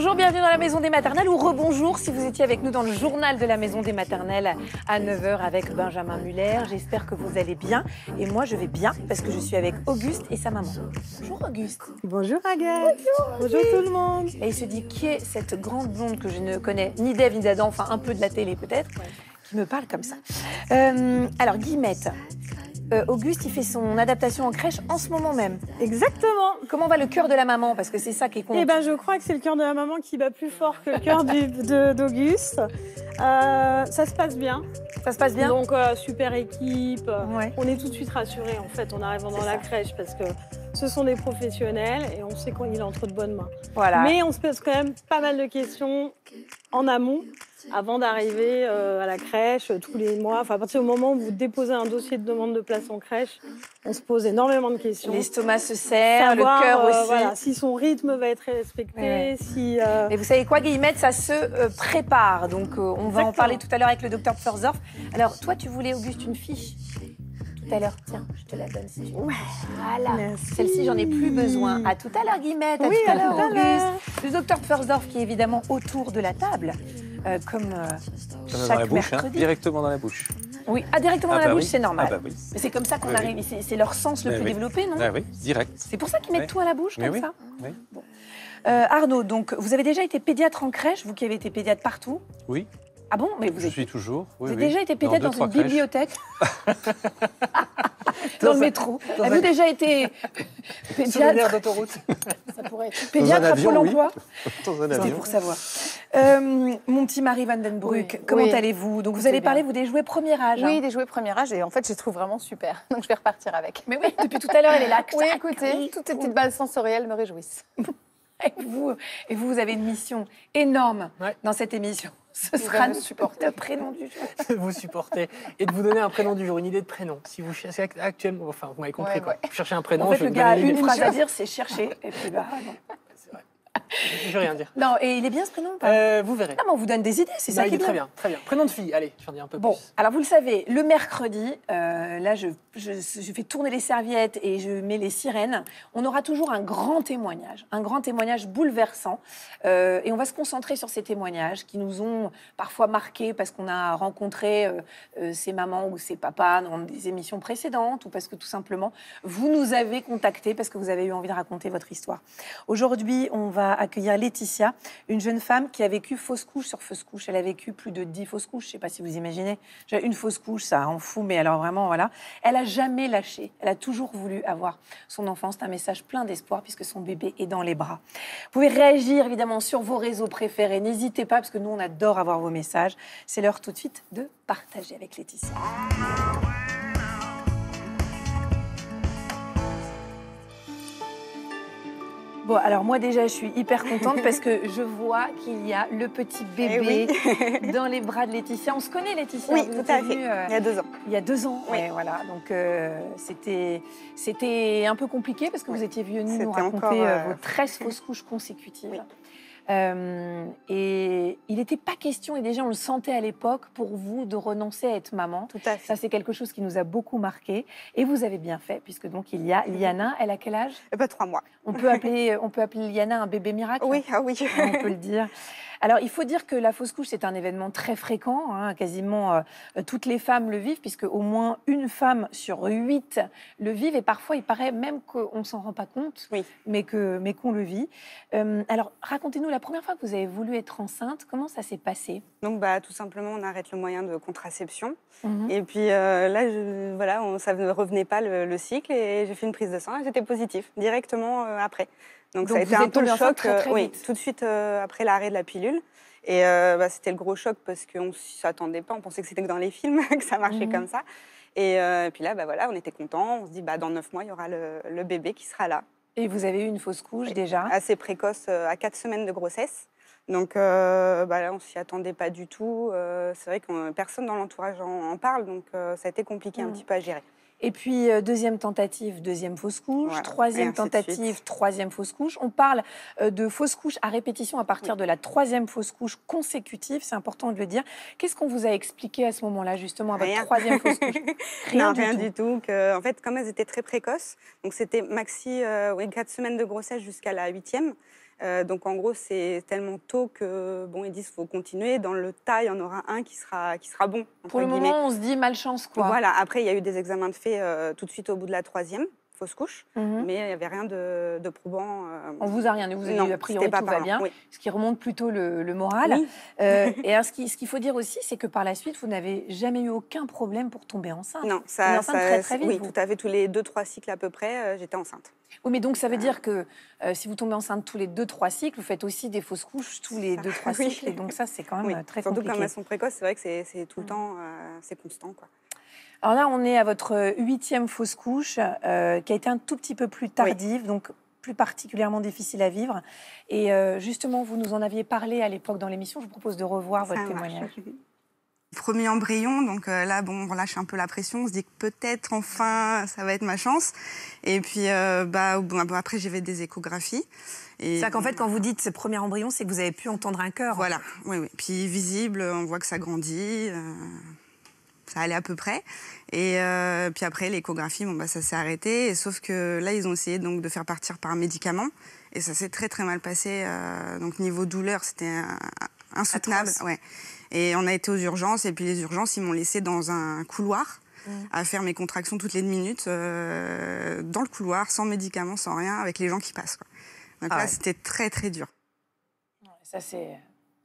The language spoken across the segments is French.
Bonjour, bienvenue dans la Maison des Maternelles ou rebonjour si vous étiez avec nous dans le journal de la Maison des Maternelles à 9h avec Benjamin Muller. J'espère que vous allez bien et moi je vais bien parce que je suis avec Auguste et sa maman. Bonjour Auguste. Bonjour Agathe. Bonjour, tout le monde. Et il se dit qui est cette grande blonde que je ne connais ni d'Ève ni d'Adam, enfin un peu de la télé peut-être, qui me parle comme ça. Euh, alors Guillemette, euh, Auguste, il fait son adaptation en crèche en ce moment même. Exactement. Comment va le cœur de la maman Parce que c'est ça qui compte. Eh ben, je crois que c'est le cœur de la maman qui bat plus fort que le cœur d'Auguste. Euh, ça se passe bien. Ça se passe bien. Donc euh, super équipe. On est tout de suite rassurés en fait en arrive dans la crèche parce que ce sont des professionnels et on sait qu'il est entre de bonnes mains. Voilà. Mais on se pose quand même pas mal de questions en amont avant d'arriver euh, à la crèche, tous les mois, enfin à partir du moment où vous déposez un dossier de demande de place en crèche, on se pose énormément de questions. L'estomac se serre, le cœur euh, aussi. si son rythme va être respecté, et si. Euh, vous savez quoi, Guillemette, ça se prépare. Donc on va en parler tout à l'heure avec le docteur Pfersdorf. Alors toi, tu voulais Auguste une fiche tout à l'heure. Tiens, je te la donne si tu Voilà. Celle-ci, j'en ai plus besoin. À tout à l'heure, Guillemette. À oui, tout à l'heure, Auguste. Le docteur Pfersdorf qui est évidemment autour de la table. Euh, comme euh, chaque hein, mercredi. directement dans la bouche. Oui, ah, directement ah, dans la bah bouche, c'est normal. Ah, bah c'est comme ça qu'on bah arrive. C'est leur sens le plus développé, non Oui, direct. C'est pour ça qu'ils mettent tout à la bouche, comme ça euh, Arnaud, donc, vous avez déjà été pédiatre en crèche, vous qui avez été pédiatre partout Oui. Ah bon Mais vous Je suis toujours. vous avez déjà été peut-être dans, une bibliothèque Dans, le métro. Avez-vous déjà été pédiatre d'autoroute Ça pourrait être. Pédiatre à Pôle emploi C'était pour savoir. Euh, mon petit Marie Den comment allez-vous Donc vous allez parler vous des jouets premier âge. Oui, hein. des jouets premier âge et en fait je trouve vraiment super. Donc je vais repartir avec. Mais oui, depuis tout à l'heure elle est là. Oui, écoutez, toutes ces petites balles sensorielles me réjouissent. Et vous, et vous, vous avez une mission énorme dans cette émission. Ce sera de supporter un prénom du jour. vous supporter et de vous donner un prénom du jour, une idée de prénom. Si vous cherchez actuellement, enfin, vous m'avez compris quoi. Cherchez un prénom. En fait, je le gars une phrase à dire, c'est chercher. Et puis bah, je veux rien dire. Non, et il est bien ce prénom pas euh, Vous verrez. Non, ah, mais on vous donne des idées, c'est ça bah, qui est, Très bien, très bien. Prénom de fille, allez, je un peu bon, plus. Bon, alors vous le savez, le mercredi, euh, là, je, je, fais tourner les serviettes et je mets les sirènes. On aura toujours un grand témoignage, un grand témoignage bouleversant. Euh, et on va se concentrer sur ces témoignages qui nous ont parfois marqués parce qu'on a rencontré ces mamans ou ces papas dans des émissions précédentes ou parce que tout simplement, vous nous avez contactés parce que vous avez eu envie de raconter votre histoire. Aujourd'hui, on va accueillir Laetitia, une jeune femme qui a vécu fausse couche sur fausse couche. Elle a vécu plus de 10 fausses couches, je ne sais pas si vous imaginez. Une fausse couche, ça en fout, mais alors vraiment, voilà. Elle a jamais lâché. Elle a toujours voulu avoir son enfant. C'est un message plein d'espoir puisque son bébé est dans les bras. Vous pouvez réagir évidemment sur vos réseaux préférés. N'hésitez pas parce que nous, on adore avoir vos messages. C'est l'heure tout de suite de partager avec Laetitia. Ah Bon, alors moi déjà, je suis hyper contente parce que je vois qu'il y a le petit eh bébé dans les bras de Laetitia. On se connaît, Laetitia. Oui, tout euh, il y a deux ans. Il y a deux ans. Oui, voilà. Donc euh, c'était un peu compliqué parce que vous étiez venue nous raconter euh, vos 13 fausses couches consécutives. Euh, et il n'était pas question, et déjà on le sentait à l'époque, pour vous de renoncer à être maman. Tout à Ça, c'est quelque chose qui nous a beaucoup marqué. Et vous avez bien fait, puisque donc il y a Liana, elle a quel âge Elle eh ben, Trois mois. On peut, appeler, on peut appeler Liana un bébé miracle Oui, ah oui. on peut le dire. Alors, il faut dire que la fausse couche, c'est un événement très fréquent. Hein. quasiment euh, toutes les femmes le vivent, puisque au moins une femme sur huit le vivent. Et parfois, il paraît même qu'on ne s'en rend pas compte, mais qu'on le vit. Euh, alors, racontez-nous la première fois que vous avez voulu être enceinte, comment ça s'est passé Donc, bah, tout simplement, on arrête le moyen de contraception. Mhm. Et puis euh, là, voilà, ça ne revenait pas le, le cycle. Et j'ai fait une prise de sang et j'étais positive directement après. Donc, ça a été un peu le choc, euh, oui, tout de suite euh, après l'arrêt de la pilule. Et euh, bah, c'était le gros choc parce qu'on ne s'attendait pas, on pensait que c'était que dans les films que ça marchait mhm. comme ça. Et, puis là, bah, voilà, on était contents, on se dit, bah, dans neuf mois, il y aura le, bébé qui sera là. Et vous avez eu une fausse couche déjà Assez précoce, à quatre semaines de grossesse. Donc bah, là, on s'y attendait pas du tout. c'est vrai que personne dans l'entourage en, parle, donc ça a été compliqué un mhm. petit peu à gérer. Et puis, euh, deuxième tentative, deuxième fausse couche. Troisième tentative, troisième fausse couche. On parle euh, de fausse couche à répétition à partir de la troisième fausse couche consécutive. C'est important de le dire. Qu'est-ce qu'on vous a expliqué à ce moment-là, justement, à la votre troisième fausse couche Rien, du, tout. Que, euh, en fait, comme elles étaient très précoces, donc c'était maxi quatre 4 semaines de grossesse jusqu'à la huitième. Euh, donc en gros, c'est tellement tôt que bon, ils disent faut continuer. Dans le tas, il y en aura un qui sera qui sera bon. Pour le moment, on se dit malchance quoi. Voilà. Après, il y a eu des examens de fait euh, tout de suite au bout de la troisième fausse couche, mhm. mais il n'y avait rien de, de probant. Euh, On vous a rien, vous avez non, a tout va bien, ce qui remonte plutôt le, le moral. Euh, et ce qu'il faut dire aussi, c'est que par la suite, vous n'avez jamais eu aucun problème pour tomber enceinte. Non, ça, très, vite, oui, vous. tout à fait, tous les 2-3 cycles à peu près, euh, j'étais enceinte. Oui, mais donc ça veut dire que si vous tombez enceinte tous les 2-3 cycles, vous faites aussi des fausses couches tous les 2-3 cycles, et donc ça, c'est quand même très compliqué. Surtout quand elles précoce, c'est vrai que c'est tout le mmh. temps, c'est constant, quoi. Alors là, on est à votre huitième fausse couche, euh, qui a été un tout petit peu plus tardive, donc plus particulièrement difficile à vivre. Et euh, justement, vous nous en aviez parlé à l'époque dans l'émission. Je vous propose de revoir votre témoignage. Premier embryon, donc euh, là, bon, on relâche un peu la pression, on se dit que peut-être enfin ça va être ma chance. Et puis, bah, bah, après, j'ai fait des échographies. C'est-à-dire qu'en fait, quand vous dites ce premier embryon, c'est que vous avez pu entendre un cœur. Voilà, oui, oui. Puis visible, on voit que ça grandit ça allait à peu près. Et euh, puis après, l'échographie, bon, bah, ça s'est arrêté. sauf que là, ils ont essayé donc, de faire partir par médicament. Et ça s'est très très mal passé. Euh, donc niveau douleur, c'était insoutenable. Ouais. Et on a été aux urgences. Et puis les urgences, ils m'ont laissé dans un couloir mmh. à faire mes contractions toutes les minutes, euh, dans le couloir, sans médicaments, sans rien, avec les gens qui passent. Donc ah là, c'était très très dur. Ça, c'est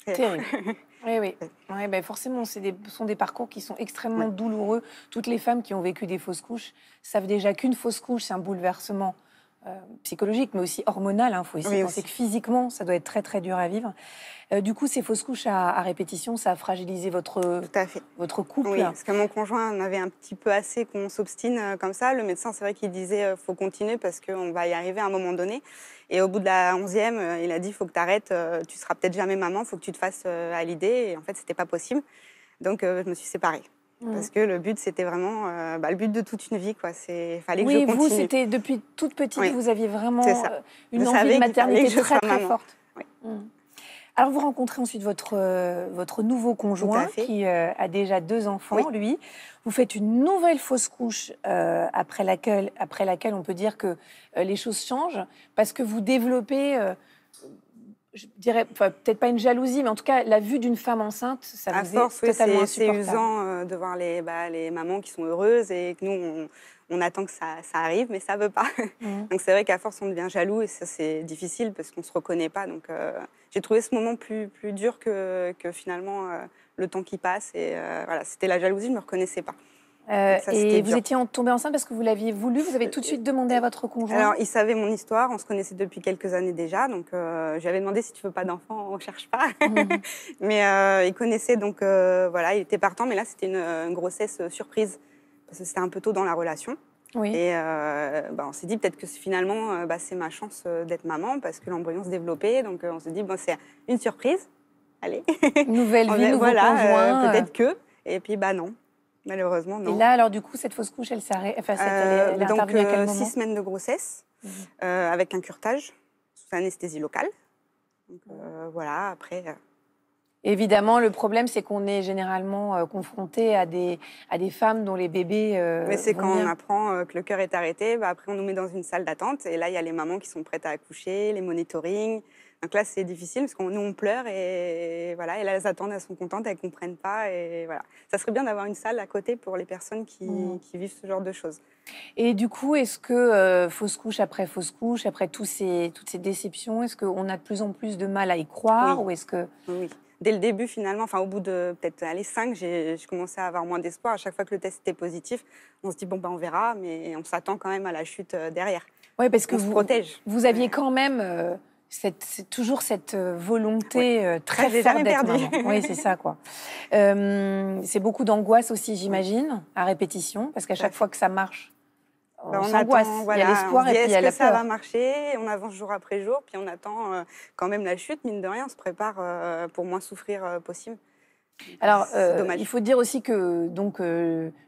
terrible. Oui, oui. Ouais, ben forcément, ce sont des parcours qui sont extrêmement douloureux. Toutes les femmes qui ont vécu des fausses couches savent déjà qu'une fausse couche, c'est un bouleversement euh, psychologique, mais aussi hormonal. Il hein, faut penser que physiquement, ça doit être très très dur à vivre. Euh, du coup, ces fausses couches à, répétition, ça a fragilisé votre, votre couple Oui, parce que mon conjoint en avait un petit peu assez qu'on s'obstine euh, comme ça. Le médecin, c'est vrai qu'il disait faut continuer parce qu'on va y arriver à un moment donné. Et au bout de la 11e, il a dit faut que tu arrêtes, tu seras peut-être jamais maman, faut que tu te fasses à l'idée. Et en fait, c'était pas possible. Donc, je me suis séparée. Parce que le but, c'était vraiment euh, bah, le but de toute une vie. Quoi. C'est, fallait que je continue. vous, c'était depuis toute petite, vous aviez vraiment euh, une je envie de maternité très, très forte. Hmm. Alors, vous rencontrez ensuite votre, euh, votre nouveau conjoint qui a déjà deux enfants, lui. Vous faites une nouvelle fausse couche après, laquelle, après laquelle on peut dire que les choses changent parce que vous développez je dirais, peut-être pas une jalousie, mais en tout cas, la vue d'une femme enceinte, ça à me force, totalement oui, C'est usant euh, de voir les, bah, les mamans qui sont heureuses et que nous, on, attend que ça, arrive, mais ça veut pas. Mmh. Donc c'est vrai qu'à force, on devient jaloux et ça, c'est difficile parce qu'on se reconnaît pas. Donc euh, j'ai trouvé ce moment plus, plus dur que, que finalement euh, le temps qui passe. Et voilà, c'était la jalousie, je me reconnaissais pas. Euh, et vous étiez tombée enceinte parce que vous l'aviez voulu, vous avez euh, tout de euh, suite demandé à votre conjoint Alors, il savait mon histoire, on se connaissait depuis quelques années déjà, donc j'avais demandé si tu veux pas d'enfant, on cherche pas. Mhm. mais il connaissait, donc voilà, il était partant, mais là c'était une, grossesse surprise, parce que c'était un peu tôt dans la relation. Et bah, on s'est dit peut-être que finalement, bah, c'est ma chance d'être maman, parce que l'embryon se développait, donc on s'est dit, bon, c'est une surprise, allez. Nouvelle vie, nouveau voilà, conjoint. peut-être que, et puis bah non, Malheureusement, non. Et là, alors du coup, cette fausse couche, elle s'arrête. Enfin, elle, elle euh, donc, à euh, six semaines de grossesse mhm. euh, avec un curtage sous anesthésie locale. Donc, voilà, après. Évidemment, le problème, c'est qu'on est généralement confronté à des, à des femmes dont les bébés. Mais c'est quand on apprend que le cœur est arrêté, bah, après on nous met dans une salle d'attente et là il y a les mamans qui sont prêtes à accoucher, les monitorings, donc là, c'est difficile parce qu'on nous on pleure et voilà. là, elles attendent, elles sont contentes, elles comprennent pas et voilà. Ça serait bien d'avoir une salle à côté pour les personnes qui, mm. vivent ce genre de choses. Et du coup, est-ce que euh, fausse couche après fausse couche, après tous ces, toutes ces déceptions, est-ce qu'on a de plus en plus de mal à y croire oui. ou est-ce que oui. Dès le début, finalement, enfin au bout de peut-être les 5, j'ai commencé à avoir moins d'espoir. À chaque fois que le test était positif, on se dit bon ben on verra, mais on s'attend quand même à la chute euh, derrière. Oui, parce que vous, protège. vous aviez quand même euh, c'est toujours cette euh, volonté euh, très perdue. Oui, c'est ça, quoi. Euh, c'est beaucoup d'angoisse aussi, j'imagine, à répétition, parce qu'à chaque fois que ça marche, on, bah, s'angoisse. il y a l'espoir et puis il y a la peur. ça va marcher On avance jour après jour, puis on attend quand même la chute. Mine de rien, on se prépare pour moins souffrir possible. Alors, il faut dire aussi que donc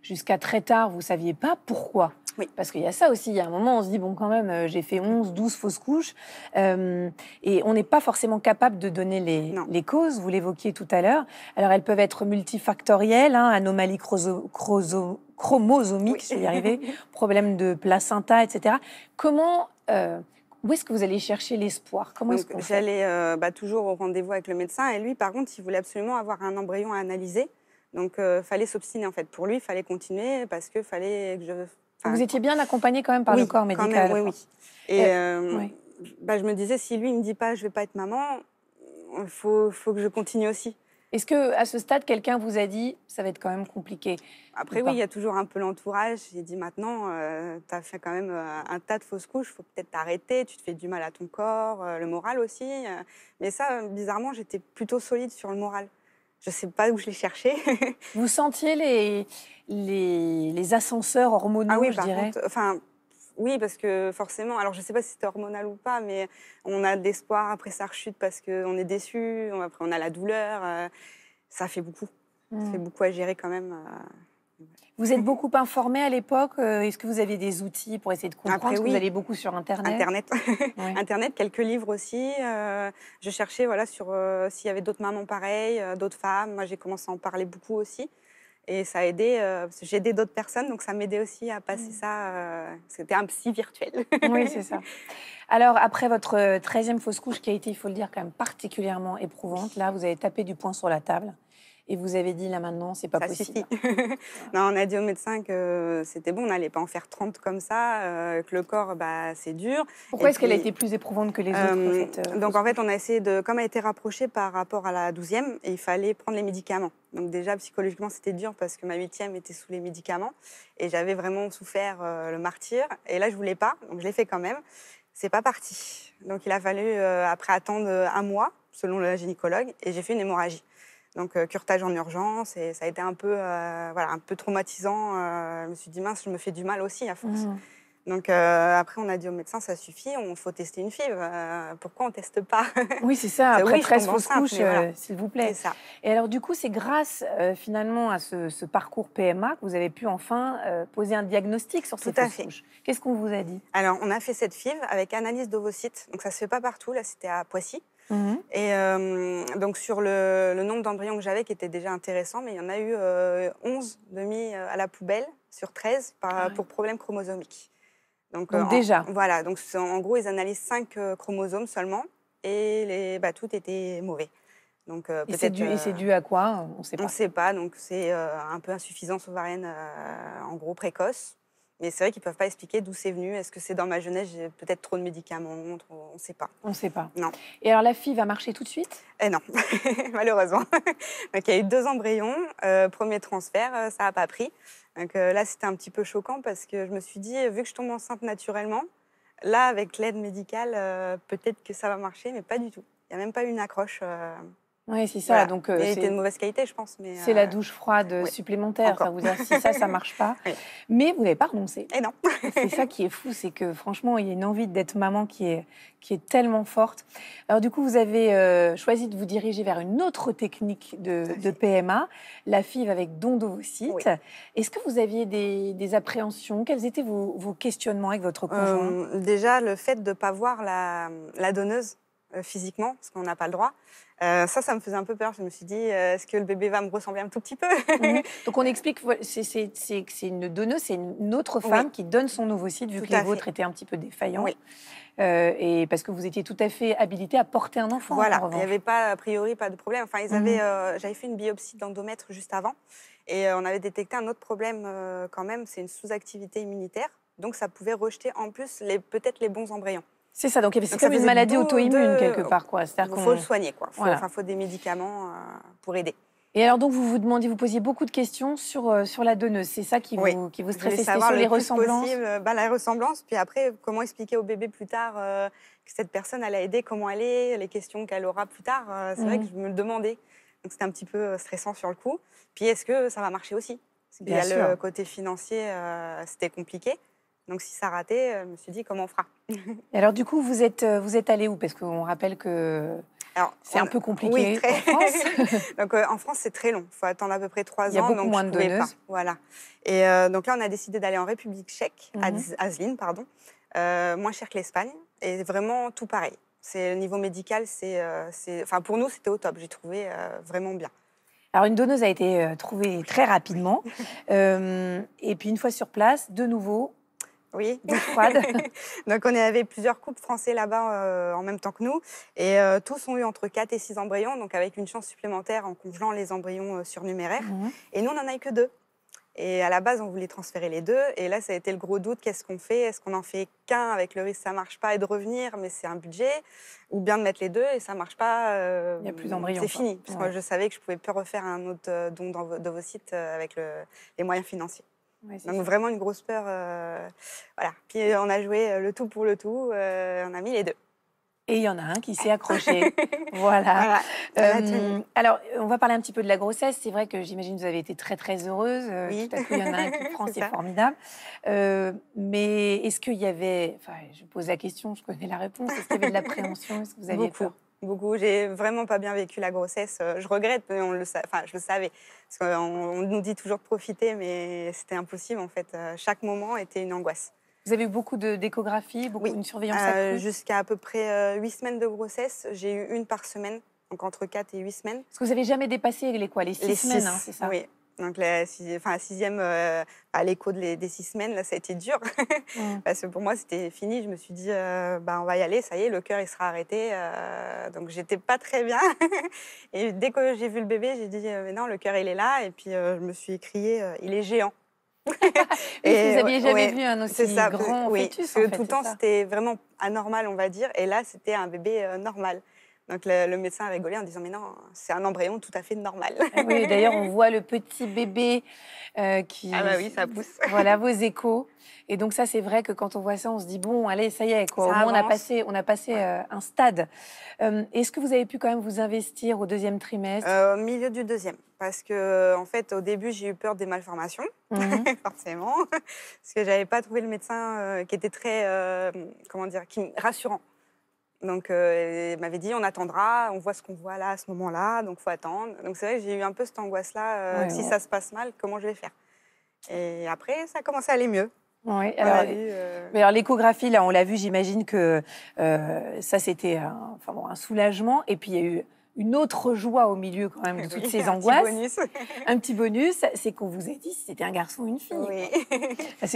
jusqu'à très tard, vous saviez pas pourquoi oui, parce qu'il y a ça aussi. Il y a un moment, on se dit, bon, quand même, euh, j'ai fait 11, 12 fausses couches. Euh, et on n'est pas forcément capable de donner les, les causes, vous l'évoquiez tout à l'heure. Alors, elles peuvent être multifactorielles, hein, anomalies chromosomiques, si y arriver, problème de placenta, etc. Comment. Euh, où est-ce que vous allez chercher l'espoir Comment est-ce que J'allais bah, toujours au rendez-vous avec le médecin et lui, par contre, il voulait absolument avoir un embryon à analyser. Donc, il fallait s'obstiner en fait. Pour lui, il fallait continuer parce que fallait que je vous ah, étiez bien accompagnée quand même par le corps médical. Quand même, oui, oui. Et euh, euh, bah, je me disais, si lui ne me dit pas je vais pas être maman, il faut, que je continue aussi. Est-ce que à ce stade, quelqu'un vous a dit ça va être quand même compliqué Après, oui, il y a toujours un peu l'entourage. Il dit maintenant, euh, tu as fait quand même un tas de fausses couches, il faut peut-être t'arrêter, tu te fais du mal à ton corps, le moral aussi. mais ça, bizarrement, j'étais plutôt solide sur le moral je ne sais pas où je l'ai cherché. Vous sentiez les, les, ascenseurs hormonaux, ah oui, je dirais enfin, oui, parce que forcément, alors je ne sais pas si c'était hormonal ou pas, mais on a de l'espoir, après sa rechute parce qu'on est déçu, après on a la douleur, euh, ça fait beaucoup. Ça hmm. fait beaucoup à gérer quand même. Euh, vous êtes beaucoup informé à l'époque. Euh, est-ce que vous avez des outils pour essayer de comprendre Après, Vous allez beaucoup sur Internet. Internet, Internet quelques livres aussi. Euh, je cherchais voilà sur euh, s'il y avait d'autres mamans pareilles, d'autres femmes. Moi, j'ai commencé à en parler beaucoup aussi. Et ça a aidé, j'ai aidé d'autres personnes, donc ça m'aidait aussi à passer mm. ça. C'était un psy virtuel. oui, c'est ça. Alors, après votre 13e fausse couche, qui a été, il faut le dire, quand même particulièrement éprouvante, là, vous avez tapé du poing sur la table et vous avez dit là maintenant, c'est pas possible. non, on a dit au médecin que c'était bon, on n'allait pas en faire 30 comme ça, euh, que le corps, bah, c'est dur. Pourquoi est-ce qu'elle a été plus éprouvante que les autres euh, euh, Donc en fait, on a essayé de, comme elle a été rapprochée par rapport à la 12e, il fallait prendre les médicaments. Donc déjà, psychologiquement, c'était dur parce que ma huitième était sous les médicaments et j'avais vraiment souffert le martyr. Et là, je voulais pas, donc je l'ai fait quand même. C'est pas parti. Donc il a fallu, après, attendre un mois, selon la gynécologue, et j'ai fait une hémorragie. Donc, euh, curtage en urgence. Et ça a été un peu, euh, voilà, un peu traumatisant. Euh, je me suis dit, mince, je me fais du mal aussi à force. Mmh. Donc, après, on a dit au médecin, ça suffit, on faut tester une FIV. pourquoi on teste pas Oui, c'est ça. Après oui, 13 fausses s'il vous plaît. Et alors, du coup, c'est grâce finalement à ce, parcours PMA que vous avez pu enfin poser un diagnostic sur ces Tout fausses couches. Qu'est-ce qu'on vous a dit Alors, on a fait cette FIV avec analyse d'ovocytes. Donc, ça se fait pas partout. Là, c'était à Poissy. Mhm. Et euh, donc sur le, nombre d'embryons que j'avais, qui était déjà intéressant, mais il y en a eu 11 de mis à la poubelle sur 13 ah pour problème chromosomique. Donc, euh, déjà. Voilà, donc en gros, ils analysent 5 euh, chromosomes seulement, et les, bah, tout était mauvais. Donc, et c'est dû, à quoi On ne sait pas. On sait pas. Donc, c'est un peu insuffisance ovarienne, en gros, précoce. Mais c'est vrai qu'ils ne peuvent pas expliquer d'où c'est venu. Est-ce que c'est dans ma jeunesse, j'ai peut-être trop de médicaments On ne sait pas. On ne sait pas. Non. Et alors la fille va marcher tout de suite eh Non, malheureusement. Donc il y a eu deux embryons. Euh, premier transfert, euh, ça n'a pas pris. Donc euh, là, c'était un petit peu choquant parce que je me suis dit, vu que je tombe enceinte naturellement, là, avec l'aide médicale, peut-être que ça va marcher, mais pas du tout. Il n'y a même pas eu une accroche. Oui, c'est ça. Donc, euh, de mauvaise qualité, je pense. c'est la euh, douche froide supplémentaire. Ça vous ça, ça marche pas. Mais vous n'avez pas renoncé. Et non. c'est ça qui est fou, c'est que franchement, il y a une envie d'être maman qui est qui est tellement forte. Alors du coup, vous avez euh, choisi de vous diriger vers une autre technique de, PMA, la FIV avec de Oui. Est-ce que vous aviez des, appréhensions Quels étaient vos, questionnements avec votre conjoint Déjà, le fait de ne pas voir la, la donneuse euh, physiquement, parce qu'on n'a pas le droit. Euh, ça, ça me faisait un peu peur. Je me suis dit, euh, est-ce que le bébé va me ressembler un tout petit peu mhm. Donc on explique, c'est une donneuse, c'est une autre femme qui donne son ovocyte, vu que les vôtres étaient un petit peu défaillants. Oui. et parce que vous étiez tout à fait habilité à porter un enfant. Voilà, il n'y avait pas, a priori, pas de problème. Enfin, ils mhm. j'avais fait une biopsie d'endomètre juste avant, et on avait détecté un autre problème quand même, c'est une sous-activité immunitaire. Donc ça pouvait rejeter en plus peut-être les bons embryons. C'est ça, donc c'est comme une maladie auto-immune quelque part. Quoi. Il faut le soigner, quoi. Il faut, des médicaments euh, pour aider. Et alors donc vous vous demandiez, vous posiez beaucoup de questions sur, euh, sur la donneuse, c'est ça qui vous, qui vous stressait, c'est sur les ressemblances euh, bah, La ressemblance, puis après comment expliquer au bébé plus tard que cette personne elle a aidé, comment elle est, les questions qu'elle aura plus tard, c'est vrai mmh. que je me le demandais. Donc c'était un petit peu stressant sur le coup. Puis est-ce que ça va marcher aussi y a le côté financier, c'était compliqué. Donc si ça ratait, euh, je me suis dit comment on fera. Et alors du coup, vous êtes, euh, vous êtes allé où Parce qu'on rappelle que c'est un peu compliqué en France. donc euh, en France, c'est très long. Il faut attendre à peu près trois ans. Il y a beaucoup moins de donneuses. Voilà. Et donc là, on a décidé d'aller en République tchèque, à Aslin, mhm. pardon, moins cher que l'Espagne. Et vraiment tout pareil. C'est niveau médical, c'est, enfin pour nous, c'était au top. J'ai trouvé vraiment bien. Alors une donneuse a été trouvée très rapidement. et puis une fois sur place, de nouveau, oui, froide. Donc, on avait plusieurs couples français là-bas euh, en même temps que nous. Et euh, tous ont eu entre 4 et 6 embryons, donc avec une chance supplémentaire en congelant les embryons euh, surnuméraires. Et nous, on n'en a eu que deux. Et à la base, on voulait transférer les deux. Et là, ça a été le gros doute. Qu'est-ce qu'on fait Est-ce qu'on en fait qu'un avec le risque ça marche pas et de revenir, mais c'est un budget Ou bien de mettre les deux et ça marche pas Il n'y a plus d'embryons. C'est fini. Parce que je savais que je pouvais plus refaire un autre don de vos sites avec les moyens financiers. Donc vraiment une grosse peur. Euh, voilà. Puis euh, on a joué euh, le tout pour le tout. on a mis les deux. Et il y en a un qui s'est accroché. voilà. alors, on va parler un petit peu de la grossesse. C'est vrai que j'imagine que vous avez été très, très heureuse. Oui. Tout à coup, il y en a un qui prend, c'est formidable. mais est-ce qu'il y avait, enfin, je pose la question, je connais la réponse, est-ce qu'il y avait de l'appréhension Est-ce que vous aviez peur beaucoup. J'ai vraiment pas bien vécu la grossesse. Euh, je regrette, mais on le, sa... enfin, je le savais. Parce qu'on nous dit toujours de profiter, mais c'était impossible en fait. Euh, chaque moment était une angoisse. Vous avez eu beaucoup d'échographies, beaucoup de une surveillance euh, Jusqu'à à peu près huit semaines de grossesse, j'ai eu une par semaine, donc entre 4 et 8 semaines. Parce que vous n'avez jamais dépassé les quoi Les semaines, hein, c'est ça Oui, donc, la sixième, euh, à l'écho de des six semaines, là, ça a été dur. Parce que pour moi, c'était fini. Je me suis dit, euh, bah, on va y aller, ça y est, le cœur, il sera arrêté. Euh, donc, j'étais pas très bien. et dès que j'ai vu le bébé, j'ai dit, mais non, le cœur, il est là. Et puis, je me suis criée, il est géant. et vous n'aviez jamais vu un aussi ça, grand oui, que Tout le temps, c'était vraiment anormal, on va dire. Et là, c'était un bébé normal. Donc le, médecin a rigolé en disant mais non, c'est un embryon tout à fait normal. Ah oui, d'ailleurs on voit le petit bébé euh, qui. Ah bah oui, ça pousse. Voilà vos échos. Et donc ça c'est vrai que quand on voit ça, on se dit bon, allez, ça y est quoi. on a passé, on a passé euh, un stade. Euh, est-ce que vous avez pu quand même vous investir au deuxième trimestre Au milieu du deuxième, parce que en fait au début j'ai eu peur des malformations, mhm. forcément, parce que j'avais pas trouvé le médecin qui était très comment dire, qui rassurant. Donc, euh, elle m'avait dit, on attendra, on voit ce qu'on voit là à ce moment-là, donc faut attendre. Donc, c'est vrai, j'ai eu un peu cette angoisse-là. Euh, si ça se passe mal, comment je vais faire Et après, ça a commencé à aller mieux. Oui, alors, euh, alors l'échographie, là, on l'a vu, j'imagine que ça, c'était un, enfin, un soulagement. Et puis, il y a eu une autre joie au milieu quand même de toutes ces angoisses. Un petit bonus, c'est qu'on vous a dit si c'était un garçon ou une fille. Oui.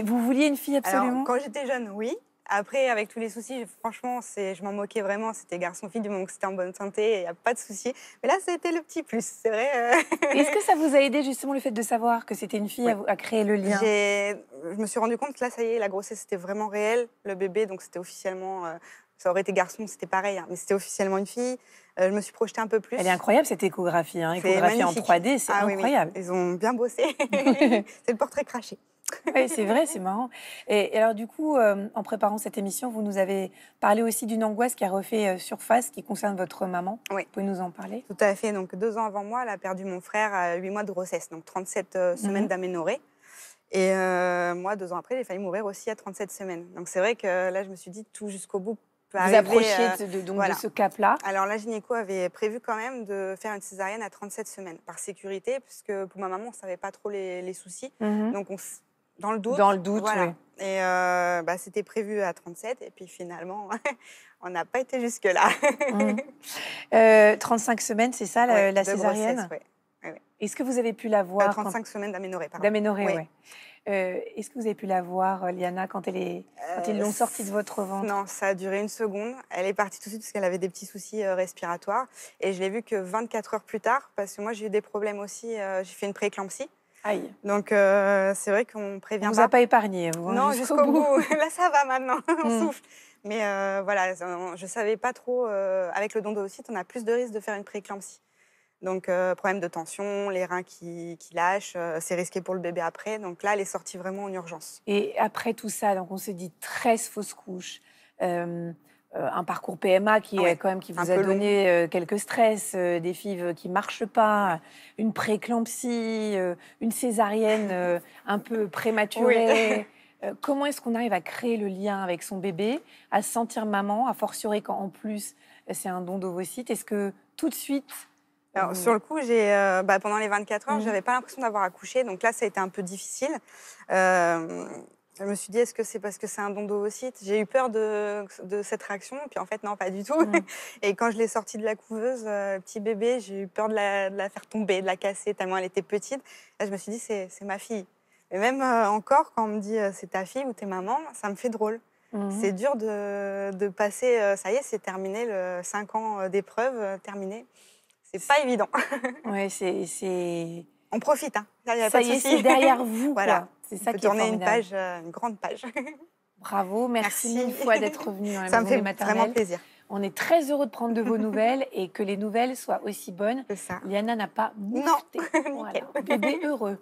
Vous vouliez une fille absolument Quand j'étais jeune, oui. Après, avec tous les soucis, franchement, je m'en moquais vraiment. C'était garçon-fille du moment que c'était en bonne santé, il n'y a pas de souci. Mais là, c'était le petit plus, c'est vrai. Euh. Est-ce que ça vous a aidé justement le fait de savoir que c'était une fille à, créer le lien Je me suis rendu compte que là, ça y est, la grossesse, c'était vraiment réel. Le bébé, donc c'était officiellement... Euh, ça aurait été garçon, c'était pareil, hein, mais c'était officiellement une fille. Euh, je me suis projetée un peu plus. Elle est incroyable cette échographie, hein. échographie en 3D, c'est ah incroyable. Ils ont bien bossé. c'est le portrait craché. Oui, c'est vrai, c'est marrant. Et, alors du coup, euh, en préparant cette émission, vous nous avez parlé aussi d'une angoisse qui a refait euh, surface, qui concerne votre maman. Oui. Vous pouvez nous en parler Tout à fait. Donc deux ans avant moi, elle a perdu mon frère à huit mois de grossesse, donc 37 euh, mhm. semaines d'aménorée. d'aménorrhée. Et moi, deux ans après, j'ai failli mourir aussi à 37 semaines. Donc c'est vrai que là, je me suis dit tout jusqu'au bout vous approchez de, donc de ce cap-là. Alors la gynéco avait prévu quand même de faire une césarienne à 37 semaines par sécurité, puisque pour ma maman, on ne savait pas trop les, soucis. Mhm. Donc on, dans le doute. Dans le doute, oui. Et euh, bah, c'était prévu à 37, et puis finalement, on n'a pas été jusque-là. 35 hein. euh, semaines, c'est ça, la, césarienne Oui. Est-ce que vous avez pu la voir 35 euh, semaines d'aménorrhée, pardon. D'aménorrhée, oui. Est-ce que vous avez pu la voir, Liana, quand, elle est... quand ils l'ont sortie de votre ventre Non, ça a duré une seconde. Elle est partie tout de suite parce qu'elle avait des petits soucis respiratoires. Et je l'ai vue que 24 heures plus tard, parce que moi, j'ai eu des problèmes aussi. j'ai fait une prééclampsie. Aïe. Donc euh, c'est vrai qu'on prévient on pas. vous a pas épargné, vous. Hein, non, jusqu'au bout. Là, ça va maintenant, on mm. souffle. Mais euh, voilà, je savais pas trop. Euh, avec le don aussi, on a plus de risques de faire une prééclampsie. Donc problème de tension, les reins qui, qui lâchent, c'est risqué pour le bébé après. Donc là, elle est sortie vraiment en urgence. Et après tout ça, donc on s'est dit 13 fausses couches. Euh, un parcours PMA qui ah quand même qui vous a donné euh, quelques stress, euh, des fives qui marchent pas, une préclampsie, une césarienne un peu prématurée. Comment est-ce qu'on arrive à créer le lien avec son bébé, à sentir maman, à fortiori quand en plus c'est un don d'ovocyte Est-ce que tout de suite sur le coup, j'ai, bah, pendant les 24 heures, mhm. je n'avais pas l'impression d'avoir accouché. Donc là, ça a été un peu difficile. Je me suis dit, est-ce que c'est parce que c'est un don d'ovocyte J'ai eu peur de, cette réaction, puis en fait, non, pas du tout. Et quand je l'ai sortie de la couveuse, euh, petit bébé, j'ai eu peur de la, de la, faire tomber, de la casser, tellement elle était petite. Là, je me suis dit, c'est ma fille. Et même euh, encore, quand on me dit, euh, c'est ta fille ou t'es maman, ça me fait drôle. Mhm. C'est dur de, passer, ça y est, c'est terminé, le 5 ans d'épreuve, terminé. C'est pas évident. oui, c'est. On profite, hein. Ça y, est, c'est derrière vous. voilà. C'est ça qui tourner est une page, euh, une grande page. Bravo, merci, mille fois d'être venu dans la ça me fait Vraiment plaisir. On est très heureux de prendre de vos nouvelles et que les nouvelles soient aussi bonnes. Ça. Liana n'a pas monté. Non. Bébé heureux.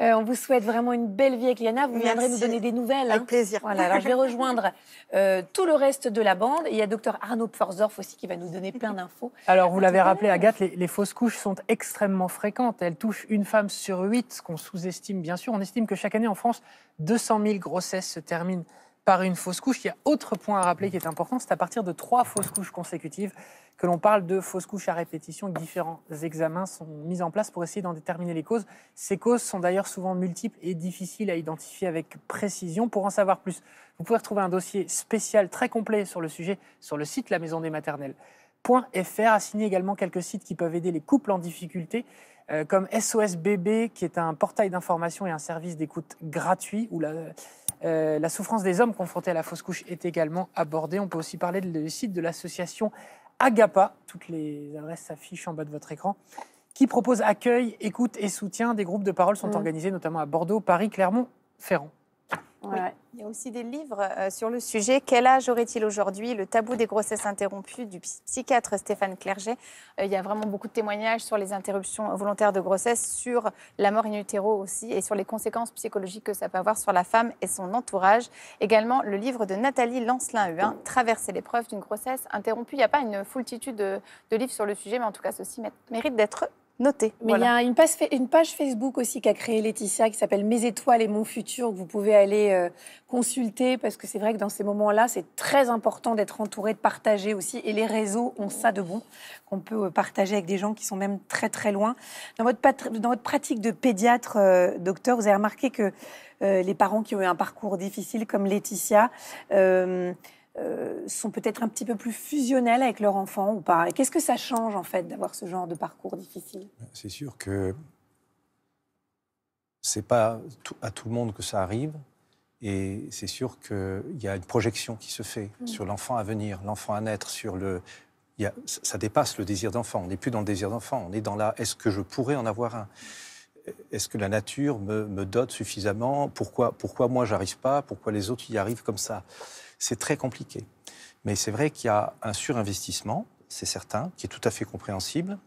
Euh, on vous souhaite vraiment une belle vie avec Liana. Vous viendrez nous donner des nouvelles. Avec hein. plaisir. Voilà, alors je vais rejoindre euh, tout le reste de la bande. il y a docteur Arnaud Pforzorf aussi qui va nous donner plein d'infos. Alors, vous l'avez rappelé, Agathe, les, les, fausses couches sont extrêmement fréquentes. Elles touchent une femme sur huit, ce qu'on sous-estime bien sûr. On estime que chaque année en France, 200 000 grossesses se terminent par une fausse couche. Il y a autre point à rappeler qui est important, c'est à partir de trois fausses couches consécutives que l'on parle de fausses couches à répétition. Différents examens sont mis en place pour essayer d'en déterminer les causes. Ces causes sont d'ailleurs souvent multiples et difficiles à identifier avec précision. Pour en savoir plus, vous pouvez retrouver un dossier spécial très complet sur le sujet sur le site La Maison des maternellesfr .fr également quelques sites qui peuvent aider les couples en difficulté, euh, comme SOS Bébé, qui est un portail d'information et un service d'écoute gratuit, où la, euh, la souffrance des hommes confrontés à la fausse couche est également abordée. On peut aussi parler du site de l'association Agapa, toutes les adresses s'affichent en bas de votre écran, qui propose accueil, écoute et soutien. Des groupes de parole sont mmh. organisés notamment à Bordeaux, Paris, Clermont, Ferrand. Il y a aussi des livres euh, sur le sujet. Quel âge aurait-il aujourd'hui Le tabou des grossesses interrompues du psychiatre Stéphane Clerget. Euh, il y a vraiment beaucoup de témoignages sur les interruptions volontaires de grossesse, sur la mort in utero aussi et sur les conséquences psychologiques que ça peut avoir sur la femme et son entourage. Également le livre de Nathalie Lancelin-Huin, Traverser l'épreuve d'une grossesse interrompue. Il n'y a pas une foultitude de, de livres sur le sujet, mais en tout cas, ceci mérite d'être noter. Mais il y a une page, une page, Facebook aussi qu'a créée Laetitia qui s'appelle Mes étoiles et mon futur que vous pouvez aller euh, consulter parce que c'est vrai que dans ces moments-là, c'est très important d'être entouré, de partager aussi. Et les réseaux ont ça de bon qu'on peut euh, partager avec des gens qui sont même très très loin. Dans votre, dans votre pratique de pédiatre, euh, docteur, vous avez remarqué que les parents qui ont eu un parcours difficile comme Laetitia, euh, sont peut-être un petit peu plus fusionnels avec leur enfant ou pas. qu'est-ce que ça change en fait d'avoir ce genre de parcours difficile C'est sûr que c'est pas à tout le monde que ça arrive. Et c'est sûr qu'il y a une projection qui se fait mm. sur l'enfant à venir, l'enfant à naître, sur le, ça dépasse le désir d'enfant. On n'est plus dans le désir d'enfant. On est dans la est-ce que je pourrais en avoir un Est-ce que la nature me, me dote suffisamment Pourquoi, pourquoi moi j'arrive pas Pourquoi les autres y arrivent comme ça c'est très compliqué. Mais c'est vrai qu'il y a un surinvestissement, c'est certain, qui est tout à fait compréhensible.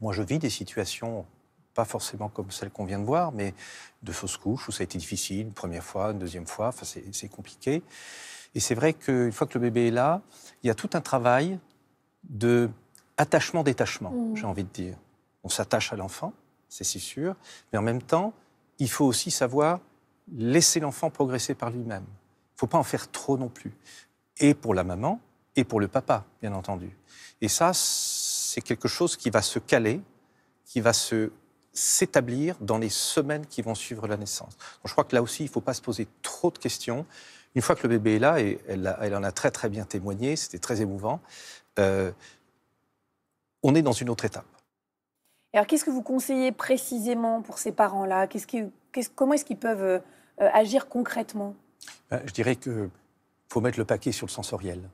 Moi, je vis des situations pas forcément comme celles qu'on vient de voir, mais de fausses couches où ça a été difficile, une première fois, une deuxième fois, c'est compliqué. Et c'est vrai qu'une fois que le bébé est là, il y a tout un travail de attachement-détachement, mmh. j'ai envie de dire. On s'attache à l'enfant, c'est si sûr, mais en même temps, il faut aussi savoir laisser l'enfant progresser par lui-même ne faut pas en faire trop non plus. Et pour la maman, et pour le papa, bien entendu. Et ça, c'est quelque chose qui va se caler, qui va se s'établir dans les semaines qui vont suivre la naissance. Donc, je crois que là aussi, il ne faut pas se poser trop de questions. Une fois que le bébé est là, et elle, en a très très bien témoigné, c'était très émouvant, euh, on est dans une autre étape. alors, qu'est-ce que vous conseillez précisément pour ces parents-là Comment est-ce qu'ils peuvent euh, agir concrètement ben, je dirais qu'il faut mettre le paquet sur le sensoriel.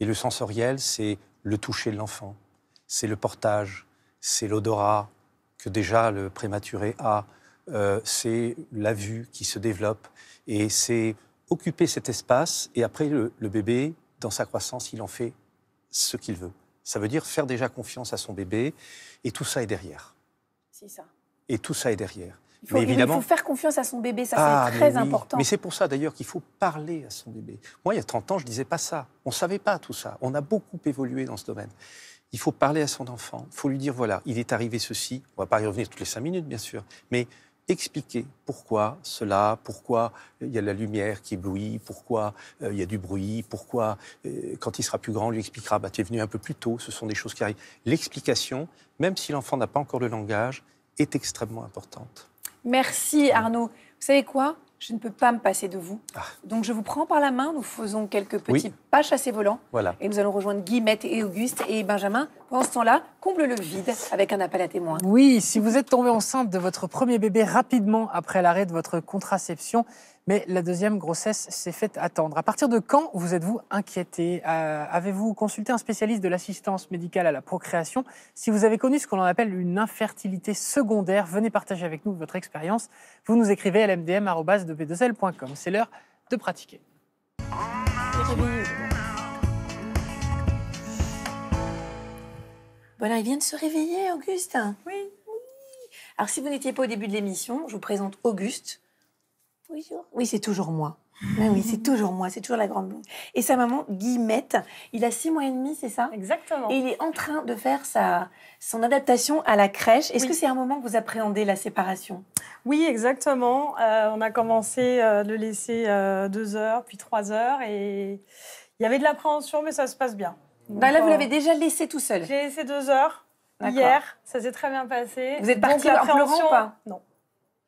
Et le sensoriel, c'est le toucher de l'enfant, c'est le portage, c'est l'odorat que déjà le prématuré a, euh, c'est la vue qui se développe, et c'est occuper cet espace, et après le, bébé, dans sa croissance, il en fait ce qu'il veut. Ça veut dire faire déjà confiance à son bébé, et tout ça est derrière. C'est ça. Et tout ça est derrière. Il faut, évidemment... faire confiance à son bébé, ça c'est ah, très important. Mais c'est pour ça d'ailleurs qu'il faut parler à son bébé. Moi, il y a 30 ans, je ne disais pas ça. On ne savait pas tout ça. On a beaucoup évolué dans ce domaine. Il faut parler à son enfant, il faut lui dire, voilà, il est arrivé ceci, on ne va pas y revenir toutes les 5 minutes, bien sûr, mais expliquer pourquoi cela, pourquoi euh, il y a la lumière qui éblouit, pourquoi euh, il y a du bruit, pourquoi euh, quand il sera plus grand, on lui expliquera, bah, tu es venu un peu plus tôt, ce sont des choses qui arrivent. L'explication, même si l'enfant n'a pas encore le langage, est extrêmement importante. Merci Arnaud. Vous savez quoi je ne peux pas me passer de vous. Ah. Donc je vous prends par la main, nous faisons quelques petits oui. pas chassés volants. Et nous allons rejoindre Guillemette et Auguste et Benjamin en ce temps-là, comble le vide avec un appel à témoins. Oui, si vous êtes tombée enceinte de votre premier bébé rapidement après l'arrêt de votre contraception, mais la deuxième grossesse s'est faite attendre. À partir de quand vous êtes-vous inquiété euh, Avez-vous consulté un spécialiste de l'assistance médicale à la procréation Si vous avez connu ce qu'on appelle une infertilité secondaire, venez partager avec nous votre expérience. Vous nous écrivez à lmdm.com. C'est l'heure de pratiquer. Voilà, il vient de se réveiller, Auguste. Oui. oui. Alors, si vous n'étiez pas au début de l'émission, je vous présente Auguste. Oui, c'est toujours moi. oui, c'est toujours moi, c'est toujours la grande blonde. Et sa maman, Guillemette, il a six mois et demi, c'est ça Exactement. Et il est en train de faire sa, son adaptation à la crèche. Est-ce que c'est un moment que vous appréhendez, la séparation Oui, exactement. Euh, on a commencé euh, de le laisser euh, deux heures, puis trois heures. Et il y avait de l'appréhension, mais ça se passe bien. Bah là, vous l'avez déjà laissé tout seul. J'ai laissé deux heures hier. Ça s'est très bien passé. Vous êtes parti en pleurant ou pas Non.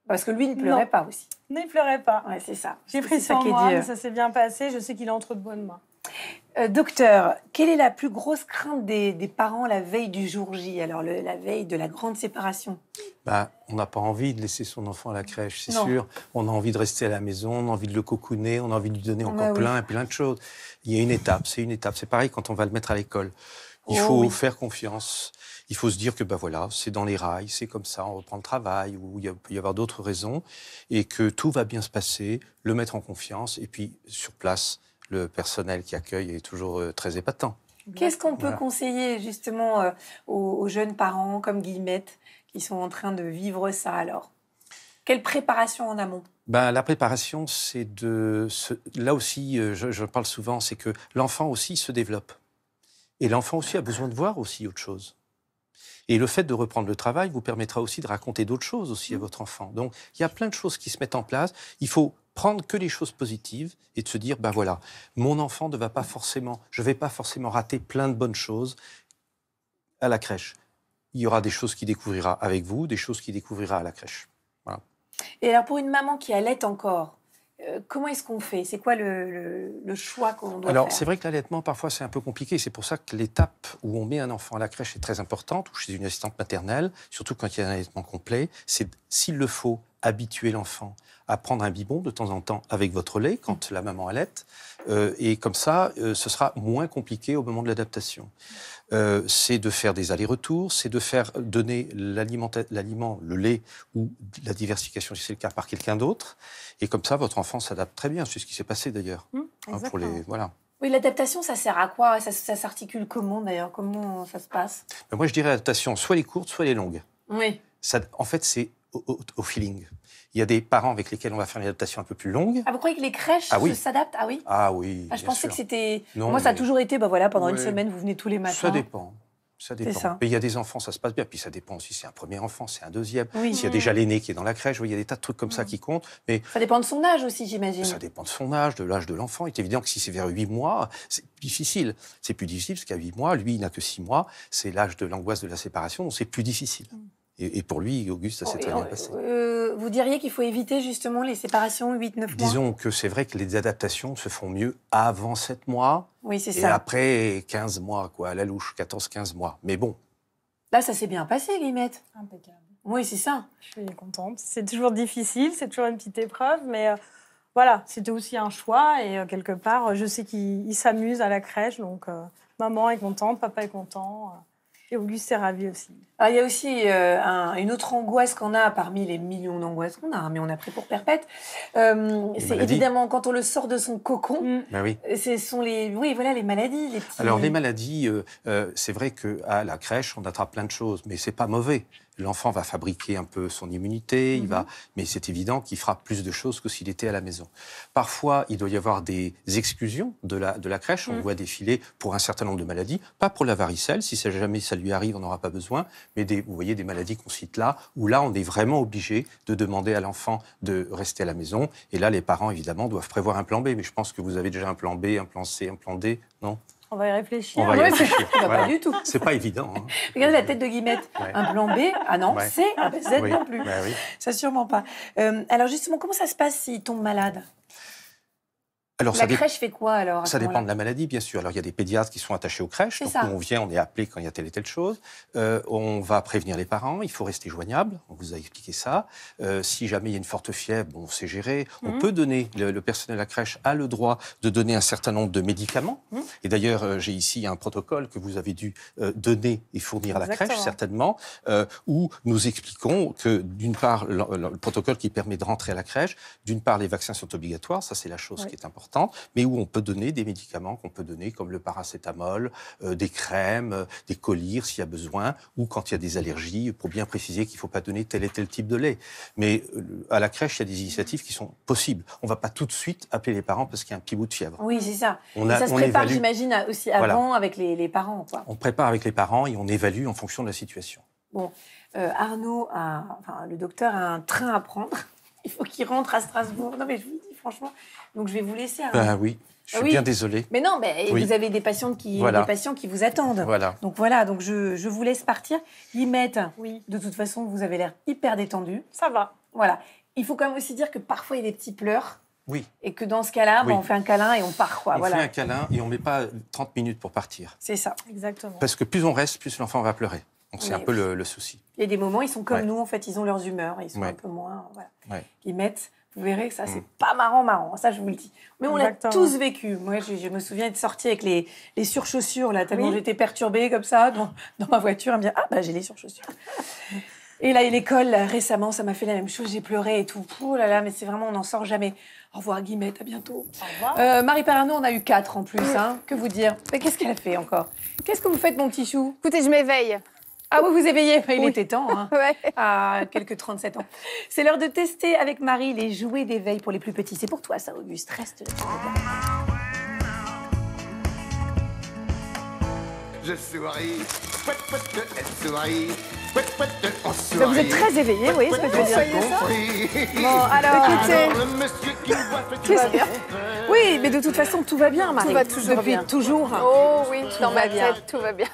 Parce que lui, il ne pleurait pas aussi. Non, il pleurait pas. Ouais, c'est ça. J'ai pris ça moi, ça s'est bien passé. Je sais qu'il est entre de bonnes mains. Euh, docteur, quelle est la plus grosse crainte des, parents la veille du jour J, alors la veille de la grande séparation bah, On n'a pas envie de laisser son enfant à la crèche, c'est sûr. On a envie de rester à la maison, on a envie de le cocooner, on a envie de lui donner bah encore plein et plein de choses. Il y a une étape, c'est une étape. C'est pareil quand on va le mettre à l'école. Il oh faut faire confiance. Il faut se dire que ben voilà, c'est dans les rails, c'est comme ça, on reprend le travail, ou il peut y avoir d'autres raisons, et que tout va bien se passer, le mettre en confiance, et puis sur place, le personnel qui accueille est toujours euh, très épatant. Qu'est-ce qu'on peut conseiller justement euh, aux, jeunes parents comme Guillemette qui sont en train de vivre ça alors Quelle préparation en amont ben, La préparation, c'est de... là aussi, euh, je, je parle souvent, c'est que l'enfant aussi se développe. Et l'enfant aussi a besoin de voir aussi autre chose. Et le fait de reprendre le travail vous permettra aussi de raconter d'autres choses aussi à mmh. votre enfant. Donc, il y a plein de choses qui se mettent en place. Il faut prendre que les choses positives et de se dire, ben voilà, mon enfant ne va pas forcément, je ne vais pas forcément rater plein de bonnes choses à la crèche. Il y aura des choses qu'il découvrira avec vous, des choses qu'il découvrira à la crèche. Voilà. Et alors pour une maman qui allait encore, euh, Comment est-ce qu'on fait C'est quoi le, choix qu'on doit Alors, faire Alors, c'est vrai que l'allaitement, parfois, c'est un peu compliqué. C'est pour ça que l'étape où on met un enfant à la crèche est très importante, ou chez une assistante maternelle, surtout quand il y a un allaitement complet. C'est, s'il le faut, habituer l'enfant à prendre un bibon de temps en temps avec votre lait quand mm. la maman allait. Euh, et comme ça, euh, ce sera moins compliqué au moment de l'adaptation. Euh, c'est de faire des allers-retours, c'est de faire donner l'aliment, le lait ou la diversification si c'est le cas par quelqu'un d'autre. Et comme ça, votre enfant s'adapte très bien. C'est ce qui s'est passé d'ailleurs. Mm, hein, pour les voilà. Oui, l'adaptation, ça sert à quoi ça, s'articule comment d'ailleurs Comment ça se passe ben, Moi, je dirais adaptation, soit les courtes, soit les longues. Oui. Ça, en fait, c'est au, feeling. Il y a des parents avec lesquels on va faire une adaptation un peu plus longue. Ah, vous croyez que les crèches ah s'adaptent Ah oui Ah oui. Ah, je pensais que c'était. Moi, ça a toujours été, ben voilà, pendant une semaine, vous venez tous les matins. Ça dépend. Ça dépend. il y a des enfants, ça se passe bien. Puis ça dépend si c'est un premier enfant, c'est un deuxième. S'il y a déjà l'aîné qui est dans la crèche, il y a des tas de trucs comme ça qui comptent. Mais ça dépend de son âge aussi, j'imagine. Ça dépend de son âge, de l'âge de l'enfant. Il est évident que si c'est vers 8 mois, c'est difficile. C'est plus difficile parce qu'à 8 mois, lui, il n'a que 6 mois. C'est l'âge de l'angoisse de la séparation, donc c'est plus difficile. Mm. Et, pour lui, Auguste, ça oh, s'est très bien passé. Euh, vous diriez qu'il faut éviter justement les séparations 8-9 mois Disons que c'est vrai que les adaptations se font mieux avant 7 mois. Oui, c'est ça. Et après 15 mois, quoi, à la louche, 14-15 mois. Mais bon. Là, ça s'est bien passé, Limette. Impeccable. Oui, c'est ça. Je suis contente. C'est toujours difficile, c'est toujours une petite épreuve, mais euh, voilà, c'était aussi un choix. Et euh, quelque part, je sais qu'il s'amuse à la crèche, donc maman est contente, papa est content. Et Auguste est aussi. Ah, il y a aussi euh, une autre angoisse qu'on a parmi les millions d'angoisses qu'on a, hein, mais on a pris pour perpète. Euh, c'est évidemment quand on le sort de son cocon. Mm. Bah oui. Euh, ce sont les, oui, voilà, les maladies. Les Alors les maladies, c'est vrai qu'à la crèche, on attrape plein de choses, mais c'est pas mauvais l'enfant va fabriquer un peu son immunité, il mhm. va, mais c'est évident qu'il fera plus de choses que s'il était à la maison. Parfois, il doit y avoir des exclusions de la, crèche. On mhm. voit défiler pour un certain nombre de maladies, pas pour la varicelle, si ça, jamais ça lui arrive, on n'aura pas besoin, mais vous voyez des maladies qu'on cite là, où là, on est vraiment obligé de demander à l'enfant de rester à la maison. Et là, les parents, évidemment, doivent prévoir un plan B. Mais je pense que vous avez déjà un plan B, un plan C, un plan D, non on va y réfléchir. On va bah, Pas du tout. C'est pas évident. Hein. Regardez la tête de guillemette. Un plan B, ah non, C, un ah bah, Z non plus. Ça sûrement pas. Euh, alors justement, comment ça se passe s'il tombe malade la crèche fait quoi alors Ça dépend de la maladie, bien sûr. Alors, il y a des pédiatres qui sont attachés aux crèches. Donc, on vient, on est appelé quand il y a telle et telle chose. Euh, on va prévenir les parents. Il faut rester joignable. On vous a expliqué ça. Euh, si jamais il y a une forte fièvre, bon, c'est géré. On mhm. peut donner, le, personnel de la crèche a le droit de donner un certain nombre de médicaments. Mhm. Et d'ailleurs, euh, j'ai ici un protocole que vous avez dû donner et fournir à la crèche, certainement, où nous expliquons que, d'une part, le, protocole qui permet de rentrer à la crèche, d'une part, les vaccins sont obligatoires. Ça, c'est la chose qui est importante mais où on peut donner des médicaments qu'on peut donner, comme le paracétamol, euh, des crèmes, euh, des collyres s'il y a besoin, ou quand il y a des allergies, pour bien préciser qu'il ne faut pas donner tel et tel type de lait. Mais euh, à la crèche, il y a des initiatives qui sont possibles. On ne va pas tout de suite appeler les parents parce qu'il y a un petit bout de fièvre. Oui, c'est ça. ça se prépare, j'imagine, aussi avant avec les, parents. On prépare avec les parents et on évalue en fonction de la situation. Bon, Arnaud, le docteur a un train à prendre. Il faut qu'il rentre à Strasbourg. Non, mais je vous dis, franchement. Donc je vais vous laisser. Hein. Bah oui. Je suis bien désolé. Mais non, mais vous avez des patients qui, des patients qui vous attendent. Voilà. Donc voilà, donc je, vous laisse partir. Ils oui. de toute façon, vous avez l'air hyper détendu. Ça va. Voilà. Il faut quand même aussi dire que parfois, il y a des petits pleurs. Oui. Et que dans ce cas-là, bah, on fait un câlin et on part. Quoi. On fait un câlin et on ne met pas 30 minutes pour partir. C'est ça, exactement. Parce que plus on reste, plus l'enfant va pleurer. Donc c'est un peu le, souci. Il y a des moments, ils sont comme nous, en fait, ils ont leurs humeurs, ils sont un peu moins. Voilà. Ils mettent. Vous verrez que ça, c'est mm. pas marrant, marrant. Ça, je vous le dis. Mais on l'a tous vécu. Moi, je, me souviens être sortie avec les, les surchaussures, là, tellement j'étais perturbée comme ça dans, ma voiture Elle me Ah, bah, j'ai les surchaussures. Et là, l'école, récemment, ça m'a fait la même chose. J'ai pleuré et tout. Oh là là, mais c'est vraiment, on n'en sort jamais. Au revoir, Guillemette, à bientôt. Au revoir. Euh, Marie Parano, on a eu quatre en plus. Hein. Que vous dire Mais qu'est-ce qu'elle a fait encore Qu'est-ce que vous faites, mon petit chou Écoutez, je m'éveille. Ah oui, vous éveillez. Il était temps, hein, à quelques 37 ans. C'est l'heure de tester avec Marie les jouets d'éveil pour les plus petits. C'est pour toi, ça, Auguste. Reste là. Je souris, vous êtes très éveillé, vous voyez ce que je veux dire Bon, alors, écoutez, euh, Oui, mais de toute façon, tout va bien, Marie. Tout va toujours Depuis toujours. Oh oui, dans ma tête, tout va bien.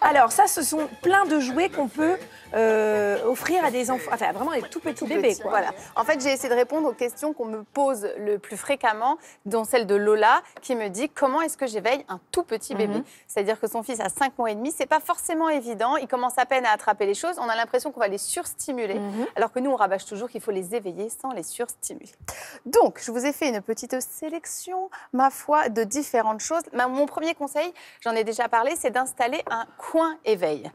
Alors ça, ce sont plein de jouets qu'on peut euh, offrir à des enfants, enfin vraiment des tout petits bébés. En fait, j'ai essayé de répondre aux questions qu'on me pose le plus fréquemment, dont celle de Lola, qui me dit comment est-ce que j'éveille un tout petit bébé mhm. C'est-à-dire que son fils a 5 mois et demi, c'est pas forcément évident. Il commence à peine à attraper les choses. On a l'impression qu'on va les surstimuler, mhm. alors que nous, on rabâche toujours qu'il faut les éveiller sans les surstimuler. Donc, je vous ai fait une petite sélection, ma foi, de différentes choses. mon premier conseil, j'en ai déjà parlé, c'est d'installer un coin éveil.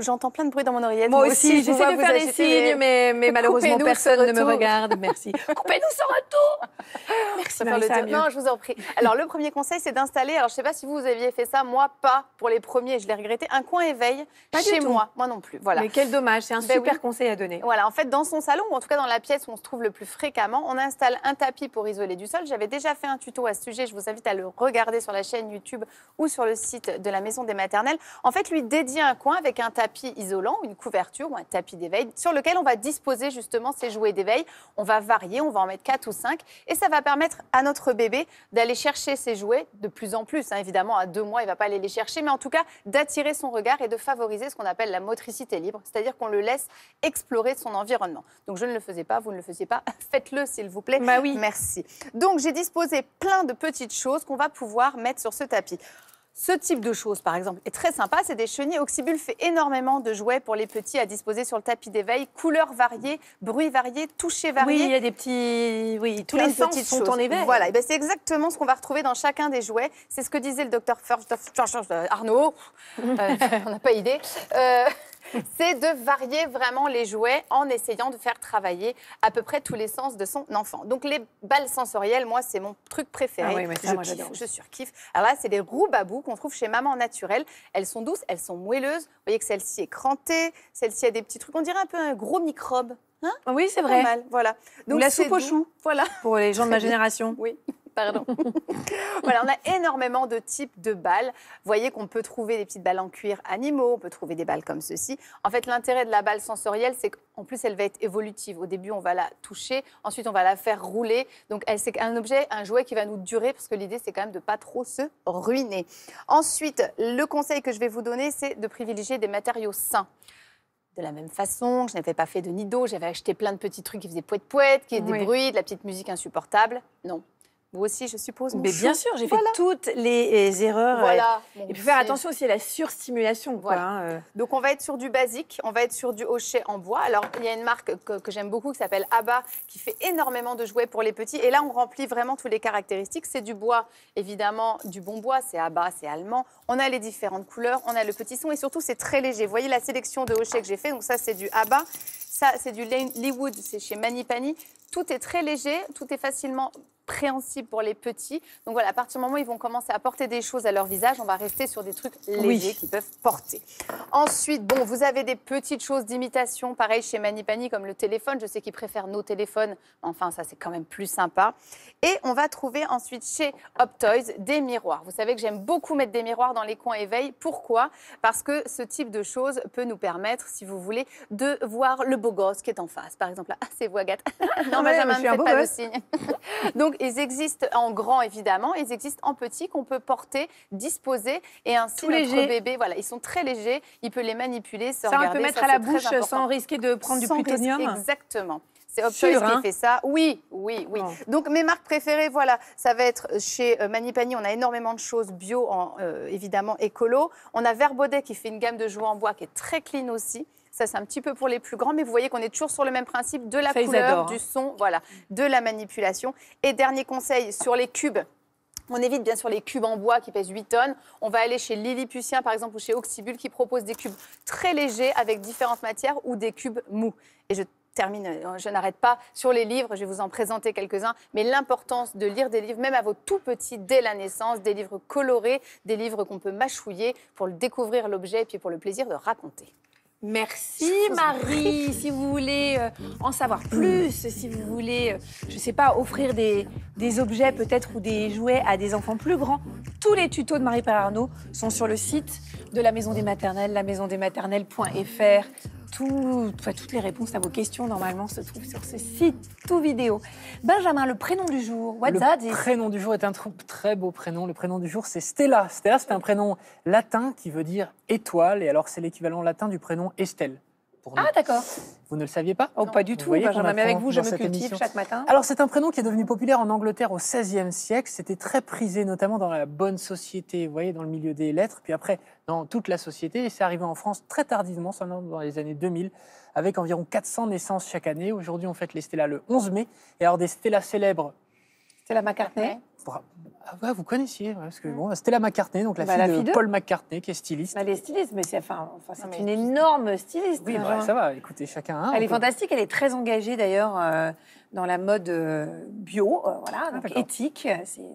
J'entends plein de bruit dans mon oreillette. Moi, aussi, j'essaie de faire des signes, mais, malheureusement, personne ne me regarde. Merci. Coupez-nous ce retour Merci, ça Non, je vous en prie. Alors, le premier conseil, c'est d'installer. Alors, je ne sais pas si vous, aviez fait ça. Moi, pas pour les premiers. Je l'ai regretté. Un coin éveil pas chez moi. Moi non plus. Voilà. Mais quel dommage. C'est un ben super conseil à donner. Voilà. En fait, dans son salon, ou en tout cas dans la pièce où on se trouve le plus fréquemment, on installe un tapis pour isoler du sol. J'avais déjà fait un tuto à ce sujet. Je vous invite à le regarder sur la chaîne YouTube ou sur le site de la Maison des Maternelles. En fait, lui dédier un coin avec un tapis isolant, une couverture ou un tapis d'éveil sur lequel on va disposer justement ces jouets d'éveil. On va varier, on va en mettre 4 ou 5 et ça va permettre à notre bébé d'aller chercher ses jouets de plus en plus. Hein. évidemment, à deux mois, il ne va pas aller les chercher, mais en tout cas d'attirer son regard et de favoriser ce qu'on appelle la motricité libre, c'est-à-dire qu'on le laisse explorer son environnement. Donc je ne le faisais pas, vous ne le faisiez pas, faites-le s'il vous plaît. Bah oui. Merci. Donc j'ai disposé plein de petites choses qu'on va pouvoir mettre sur ce tapis. Ce type de choses, par exemple, est très sympa. C'est des chenilles. Oxybul fait énormément de jouets pour les petits à disposer sur le tapis d'éveil. Couleurs variées, bruits variés, touchés variés. Oui, il y a des petits. Oui, tous les petits sont en éveil. Voilà, eh ben, c'est exactement ce qu'on va retrouver dans chacun des jouets. C'est ce que disait le docteur euh, Arnaud. Euh, on n'a pas idée. Euh, c'est de varier vraiment les jouets en essayant de faire travailler à peu près tous les sens de son enfant. Donc les balles sensorielles, moi, c'est mon truc préféré. Ah oui, je, moi, kiffe, surkiffe. Alors là, c'est des roues babou qu'on trouve chez Maman Naturelle. Elles sont douces, elles sont moelleuses. Vous voyez que celle-ci est crantée, celle-ci a des petits trucs. On dirait un peu un gros microbe. Hein oui, c'est vrai. Voilà. Donc, Ou la soupe aux choux. Voilà. Pour les gens de ma génération. Oui. Pardon. voilà, on a énormément de types de balles. Vous voyez qu'on peut trouver des petites balles en cuir animaux, on peut trouver des balles comme ceci. En fait, l'intérêt de la balle sensorielle, c'est qu'en plus, elle va être évolutive. Au début, on va la toucher, ensuite, on va la faire rouler. Donc, c'est un objet, un jouet qui va nous durer, parce que l'idée, c'est quand même de ne pas trop se ruiner. Ensuite, le conseil que je vais vous donner, c'est de privilégier des matériaux sains de la même façon. Je n'avais pas fait de nido, j'avais acheté plein de petits trucs qui faisaient pouet-pouet, qui faisaient des bruits, de la petite musique insupportable. Non, vous aussi, je suppose. Mais bien sûr, j'ai fait toutes les erreurs. Euh, voilà. Et puis faire attention aussi à la surstimulation. Voilà. Hein, euh. Donc on va être sur du basique, on va être sur du hochet en bois. Alors il y a une marque que, j'aime beaucoup qui s'appelle Abba, qui fait énormément de jouets pour les petits. Et là, on remplit vraiment toutes les caractéristiques. C'est du bois, évidemment, du bon bois. C'est Abba, c'est allemand. On a les différentes couleurs, on a le petit son et surtout c'est très léger. Vous voyez la sélection de hochets que j'ai fait. Donc ça, c'est du Abba. Ça, c'est du Lee c'est chez Manipani. Tout est très léger, tout est facilement préhensible pour les petits. Donc voilà, à partir du moment où ils vont commencer à porter des choses à leur visage, on va rester sur des trucs légers qui qu'ils peuvent porter. Ensuite, bon, vous avez des petites choses d'imitation, pareil chez Manipani, comme le téléphone. Je sais qu'ils préfèrent nos téléphones, enfin ça c'est quand même plus sympa. Et on va trouver ensuite chez Optoys des miroirs. Vous savez que j'aime beaucoup mettre des miroirs dans les coins éveil. Pourquoi Parce que ce type de choses peut nous permettre, si vous voulez, de voir le beau gosse qui est en face. Par exemple, ah, c'est vous Agathe. non, Benjamin, ne faites pas gosse. de signe. Donc ils existent en grand, évidemment. Ils existent en petit, qu'on peut porter, disposer. Et ainsi, Tout notre léger. bébé, voilà, ils sont très légers. Il peut les manipuler, ça, on peut mettre à la bouche sans risquer de prendre du plutonium. exactement. C'est Optoys qui hein. fait ça. Oui, oui, oui. Donc mes marques préférées, voilà, ça va être chez euh, Manipani, on a énormément de choses bio, en, euh, évidemment écolo. On a Verbaudet qui fait une gamme de jouets en bois qui est très clean aussi. Ça, c'est un petit peu pour les plus grands, mais vous voyez qu'on est toujours sur le même principe de la couleur, du hein. son, voilà, de la manipulation. Et dernier conseil sur les cubes. On évite bien sûr les cubes en bois qui pèsent 8 tonnes. On va aller chez Lilliputien par exemple ou chez Oxybul qui propose des cubes très légers avec différentes matières ou des cubes mous. Et je termine, euh, je n'arrête pas sur les livres, je vais vous en présenter quelques-uns, mais l'importance de lire des livres, même à vos tout petits, dès la naissance, des livres colorés, des livres qu'on peut mâchouiller pour découvrir l'objet et puis pour le plaisir de raconter. Merci Marie. Si vous voulez euh, en savoir plus, si vous voulez, euh, je ne sais pas, offrir des, objets peut-être ou des jouets à des enfants plus grands, tous les tutos de Marie Arnaud sont sur le site de la Maison des Maternelles, la maternelles.fr toutes les réponses à vos questions, normalement, se trouvent sur ce site, tout vidéo. Benjamin, le prénom du jour, what's that Le prénom du jour est un très beau prénom. Le prénom du jour, c'est Stella. Stella, c'est un prénom latin qui veut dire étoile, et alors c'est l'équivalent latin du prénom Estelle. Ah, d'accord. Vous ne le saviez pas Oh, pas du tout. Voyez, Benjamin, avec vous, je me cultive chaque matin. Alors, c'est un prénom qui est devenu populaire en Angleterre au XVIe siècle. C'était très prisé, notamment dans la bonne société, vous voyez, dans le milieu des lettres, puis après dans toute la société. Et c'est arrivé en France très tardivement, seulement dans les années 2000, avec environ 400 naissances chaque année. Aujourd'hui, on fête les Stella le 11 mai. Et alors, des Stella célèbres. Stella McCartney. Ah vous connaissiez, parce que bon, bah, Stella McCartney, donc la, bah, fille, de, Paul McCartney, qui est styliste. Bah, elle est styliste, mais c'est enfin, c'est une énorme styliste. Oui, hein, ça va, écoutez, chacun Elle est fantastique, elle est très engagée d'ailleurs euh, dans la mode euh, bio, euh, voilà, ah, éthique.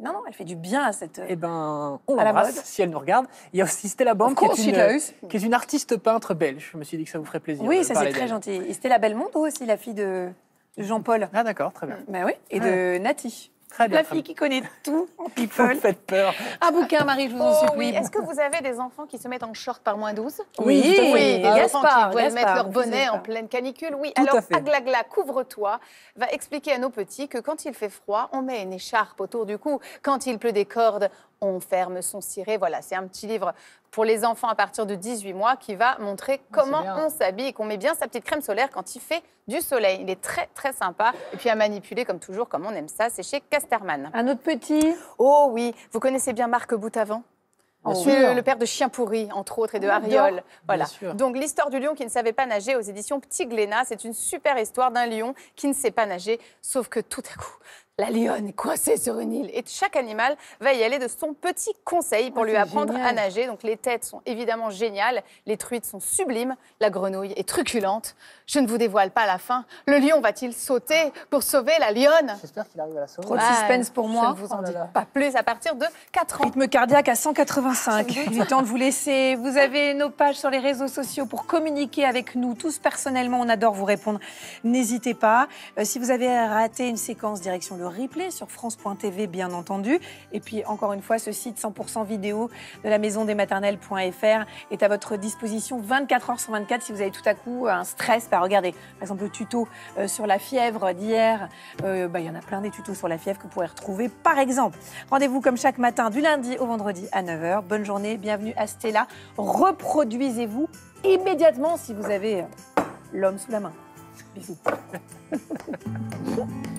Non, non, elle fait du bien à cette. Eh ben, on mode. si elle nous regarde. Il y a aussi Stella Banque, qui, est une, artiste peintre belge. Je me suis dit que ça vous ferait plaisir. Oui, ça c'est très gentil. Et Stella Belmondo aussi, la fille de Jean-Paul. Ah d'accord, très bien. oui, et ah. de Nati. La fille qui connaît tout en people. faites peur. Un ah, bouquin, Marie, je vous en oh Oui. Est-ce que vous avez des enfants qui se mettent en short par moins 12 Oui, oui. Des ah, enfants qui veulent mettre leur bonnet en pleine canicule. Oui, Alors alors gla, couvre-toi, va expliquer à nos petits que quand il fait froid, on met une écharpe autour du cou. Quand il pleut des cordes, on ferme son ciré. Voilà, c'est un petit livre pour les enfants à partir de 18 mois qui va montrer ah, comment on s'habille et qu'on met bien sa petite crème solaire quand il fait du soleil. Il est très très sympa et puis à manipuler comme toujours comme on aime ça, c'est chez Casterman. Un autre petit Oh oui, vous connaissez bien Marc Boutavant ensuite Le, père de Chien pourri, entre autres, et de ah, Ariol. Voilà. Donc, l'histoire du lion qui ne savait pas nager aux éditions Petit Glénat, c'est une super histoire d'un lion qui ne sait pas nager, sauf que tout à coup, la lionne coincée sur une île. Et chaque animal va y aller de son petit conseil pour ah, lui apprendre à nager. Donc les têtes sont évidemment géniales, les truites sont sublimes, la grenouille est truculente. Je ne vous dévoile pas la fin. Le lion va-t-il sauter pour sauver la lionne J'espère qu'il arrive à la sauver. Trop de suspense pour moi. vous en oh pas plus à partir de 4 ans. Rythme cardiaque à 185. Il est temps de vous laisser. Vous avez nos pages sur les réseaux sociaux pour communiquer avec nous. Tous personnellement, on adore vous répondre. N'hésitez pas. Euh, si vous avez raté une séquence direction le replay sur France.tv, bien entendu. Et puis, encore une fois, ce site 100% vidéo de la maison des maternelles.fr est à votre disposition 24 h sur 24 si vous avez tout à coup un stress. Bah, regardez, par exemple, le tuto euh, sur la fièvre d'hier. Euh, bah, il y en a plein des tutos sur la fièvre que vous pourrez retrouver, par exemple. Rendez-vous comme chaque matin, du lundi au vendredi à 9h. Bonne journée, bienvenue à Stella. Reproduisez-vous immédiatement si vous avez euh, l'homme sous la main. Bisous.